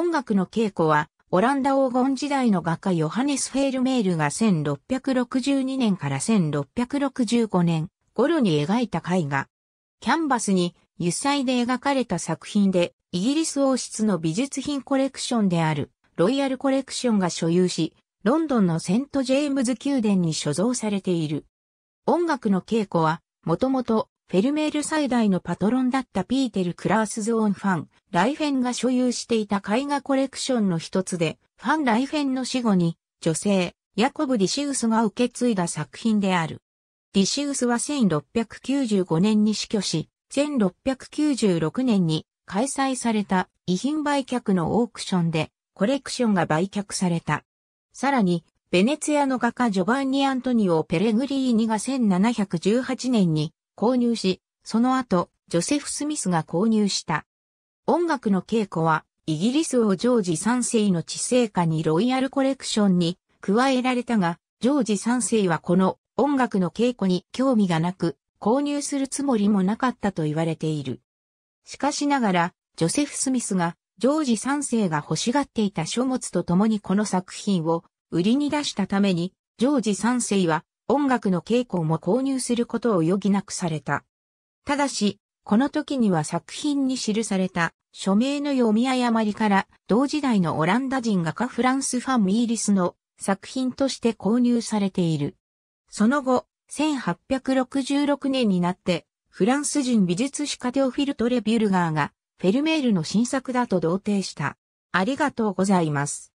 音楽の稽古は、オランダ黄金時代の画家ヨハネス・フェールメールが1662年から1665年頃に描いた絵画。キャンバスに油彩で描かれた作品で、イギリス王室の美術品コレクションである、ロイヤルコレクションが所有し、ロンドンのセント・ジェームズ宮殿に所蔵されている。音楽の稽古は、もともとフェルメール最大のパトロンだったピーテル・クラースゾーン・ファン、ライフェンが所有していた絵画コレクションの一つで、ファン・ライフェンの死後に、女性、ヤコブ・ディシウスが受け継いだ作品である。ディシウスは1695年に死去し、1696年に開催された遺品売却のオークションでコレクションが売却された。さらに、ベネツィアの画家ジョバンニ・アントニオ・ペレグリーニが1718年に購入し、その後、ジョセフ・スミスが購入した。音楽の稽古は、イギリス王ジョージ3世の知性下にロイヤルコレクションに加えられたが、ジョージ3世はこの音楽の稽古に興味がなく、購入するつもりもなかったと言われている。しかしながら、ジョセフ・スミスが、ジョージ3世が欲しがっていた書物と共にこの作品を売りに出したために、ジョージ3世は音楽の稽古も購入することを余儀なくされた。ただし、この時には作品に記された署名の読み誤りから同時代のオランダ人画家フランス・ファン・イーリスの作品として購入されている。その後、1866年になってフランス人美術史家テオフィルト・レ・ビュルガーがフェルメールの新作だと同定した。ありがとうございます。